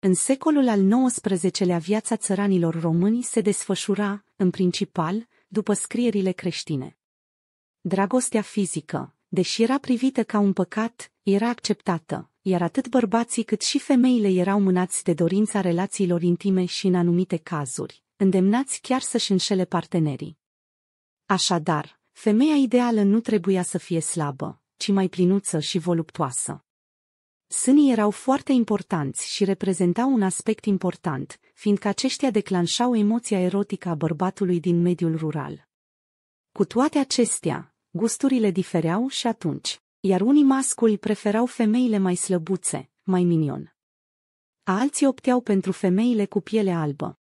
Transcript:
În secolul al XIX-lea viața țăranilor români se desfășura, în principal, după scrierile creștine. Dragostea fizică, deși era privită ca un păcat, era acceptată, iar atât bărbații cât și femeile erau mânați de dorința relațiilor intime și, în anumite cazuri, îndemnați chiar să-și înșele partenerii. Așadar, femeia ideală nu trebuia să fie slabă, ci mai plinuță și voluptoasă. Sânii erau foarte importanți și reprezentau un aspect important, fiindcă aceștia declanșau emoția erotică a bărbatului din mediul rural. Cu toate acestea, gusturile difereau și atunci, iar unii masculi preferau femeile mai slăbuțe, mai minion. Alții opteau pentru femeile cu piele albă,